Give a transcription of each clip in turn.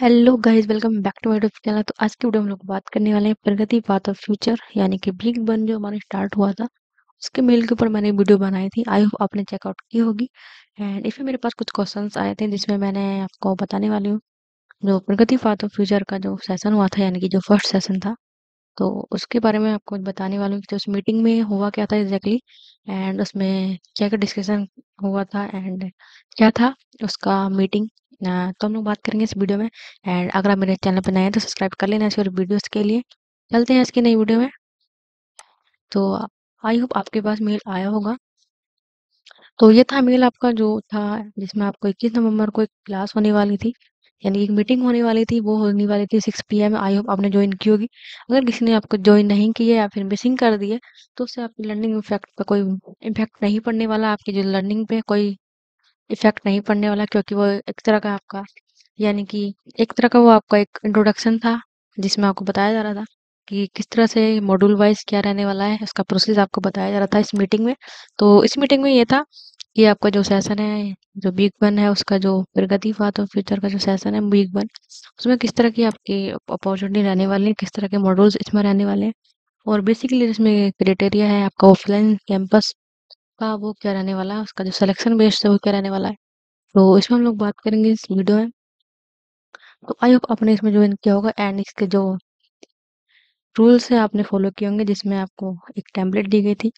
hello guys welcome back to YouTube channel तो आज की वीडियो हम लोग बात करने वाले हैं प्रगति पाथ ऑफ फ्यूचर यानी कि बिग बन जो हमारा स्टार्ट हुआ था उसके मेल के ऊपर मैंने वीडियो बनाई थी आई होप आपने चेकआउट की होगी एंड इसमें मेरे पास कुछ क्वेश्चंस आए थे जिसमें मैंने आपको बताने वाली हूँ जो प्रगति पाथ ऑफ फ्यूचर का जो सेसन हुआ था यानी कि जो फर्स्ट सेसन था तो उसके बारे में आपको बताने वाली हूँ कि उस मीटिंग में हुआ क्या था एग्जैक्टली एंड उसमें क्या क्या डिस्कशन हुआ था एंड क्या था उसका मीटिंग हाँ, तो हम लोग बात करेंगे इस वीडियो में एंड अगर आप मेरे चैनल पर नए हैं तो सब्सक्राइब कर लेना इसके और वीडियोस के लिए चलते हैं आज की नई वीडियो में तो आई होप आपके पास मेल आया होगा तो ये था मेल आपका जो था जिसमें आपको इक्कीस नवंबर को एक क्लास होने वाली थी यानी एक मीटिंग होने वाली थी वो होने वाली थी six p m I hope आपने ज्वाइन की होगी अगर किसी ने आपको ज्वाइन नहीं किया या फिर मिसिंग कर दिया तो उससे आपकी लर्निंग इफेक्ट का कोई इफेक्ट नहीं पड़ने वाला आपकी जो लर्निंग पे कोई इफेक्ट नहीं पड़ने वाला क्योंकि वो एक तरह का आपका यानी कि एक तरह का वो आपका एक इंट्रोडक्शन था जिसमें आपको बताया जा रहा था कि किस तरह से मॉड्यूल वाइज क्या रहने वाला है उसका प्रोसेस आपको बताया जा रहा था इस मीटिंग में तो इस मीटिंग में ये था कि आपका जो सेशन है जो वीक वन है उसका जो प्रगति हुआ तो फ्यूचर का जो सेशन है वीक वन उसमें किस तरह की आपकी अपॉर्चुनिटी रहने वाली है किस तरह के मॉड्यूल्स इसमें रहने वाले हैं और बेसिकली इसमें क्राइटेरिया है आपका ऑफलाइन कैंपस का वो क्या रहने वाला है उसका जो सिलेक्शन बेस्ड है वो क्या रहने वाला है तो इसमें हम लोग बात करेंगे इस वीडियो में तो आई होप आपने इसमें ज्वाइन किया होगा एंड इसके जो रूल्स है आपने फॉलो किए होंगे जिसमें आपको एक टैंपलेट दी गई थी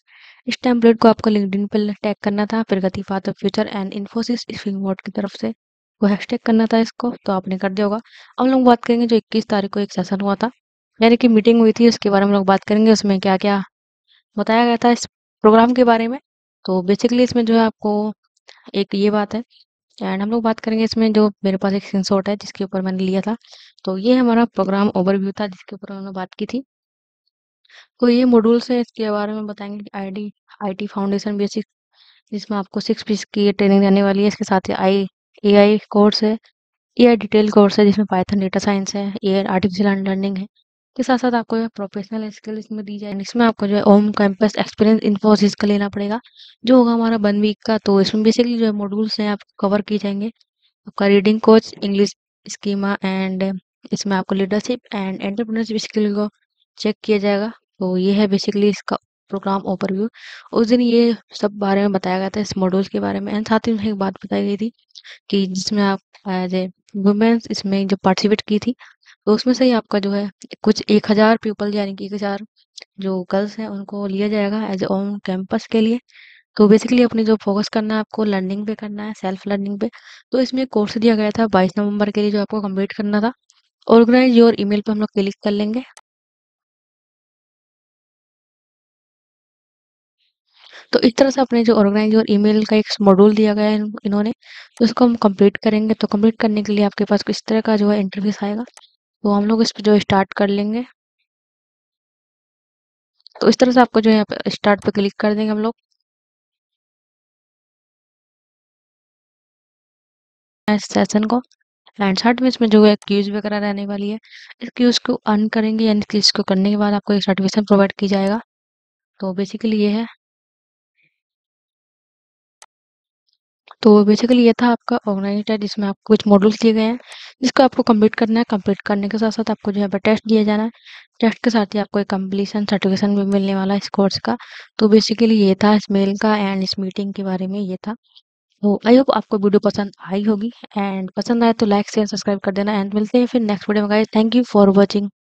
इस टैंपलेट को आपको लिंकडिन पर टैग करना था फिर गति path future and Infosys word की तरफ से को हैशटैग करना था इसको तो आपने कर दिया होगा अब हम लोग बात करेंगे जो 21 तारीख को एक सेशन हुआ था यानी कि मीटिंग हुई थी उसके बारे में लोग बात करेंगे उसमें क्या क्या बताया गया था इस प्रोग्राम के बारे में तो बेसिकली इसमें जो है आपको एक ये बात है एंड हम लोग बात करेंगे इसमें जो मेरे पास एक स्क्रीनशॉट है जिसके ऊपर मैंने लिया था तो ये हमारा प्रोग्राम ओवरव्यू था जिसके ऊपर हमने बात की थी तो ये मॉड्यूल्स हैं इसके बारे में बताएंगे आईडी आईटी फाउंडेशन बेसिक जिसमें आपको सिक्स पीस की ट्रेनिंग देने वाली है इसके साथ ही आई ए कोर्स है ए डिटेल कोर्स है जिसमें पाइथन डेटा साइंस है ए आर्टिफिशियल लर्निंग है के साथ साथ आपको जो है प्रोफेशनल स्किल इसमें दी जाए इसमें आपको जो है ओम कैंपस एक्सपीरियंस इन्फोसिस का लेना पड़ेगा जो होगा हमारा वन वीक का तो इसमें बेसिकली जो है मॉड्यूल्स हैं आप कवर किए जाएंगे आपका reading coach English schema and इसमें आपको लीडरशिप एंड एंटरप्रेन्योरशिप स्किल को चेक किया जाएगा तो ये है बेसिकली इसका प्रोग्राम ओवरव्यू उस दिन ये सब बारे में बताया गया था इस मॉड्यूल्स के बारे में एंड साथ ही एक बात बताई गई थी कि जिसमें आप एज ए वुमेन्स इसमें जो पार्टिसिपेट की थी तो उसमें से ही आपका जो है कुछ एक हज़ार पीपल यानी कि एक हज़ार जो गर्ल्स हैं उनको लिया जाएगा एज ऑन कैंपस के लिए तो बेसिकली अपनी जो फोकस करना है आपको लर्निंग पे करना है सेल्फ लर्निंग पे तो इसमें कोर्स दिया गया था बाईस नवंबर के लिए जो आपको कम्प्लीट करना था ऑर्गेनाइज योर ईमेल पे हम लोग क्लिक कर लेंगे तो इस तरह से अपने जो ऑर्गेनाइज और ईमेल का एक मॉड्यूल दिया गया है इन्होंने तो इसको हम कंप्लीट करेंगे तो कंप्लीट करने के लिए आपके पास इस तरह का जो है इंटरव्यूस आएगा तो हम लोग इस पर जो स्टार्ट कर लेंगे तो इस तरह से आपको जो यहाँ पे स्टार्ट पे क्लिक कर देंगे हम लोग सेशन को एंड साथ में इसमें जो है क्यूज वगैरह रहने वाली है इस क्यूज को अर्न करेंगे यानी क्यूज को करने के बाद आपको एक सर्टिफिकेशन प्रोवाइड की जाएगा तो बेसिकली ये है तो बेसिकली ये था आपका ऑर्गेनाइज जिसमें आपको कुछ मॉडल्स दिए गए हैं जिसको आपको कंप्लीट करना है कंप्लीट करने के साथ साथ आपको जो है टेस्ट दिया जाना है टेस्ट के साथ ही आपको एक कम्प्लीसन सर्टिफिकेशन भी मिलने वाला है इस कोर्स का तो बेसिकली ये था इस मेल का एंड इस मीटिंग के बारे में ये था तो आई होप आपको वीडियो पसंद आई होगी एंड पसंद आए तो लाइक शेयर सब्सक्राइब कर देना एंड मिलते हैं फिर नेक्स्ट वीडियो में guys thank you for watching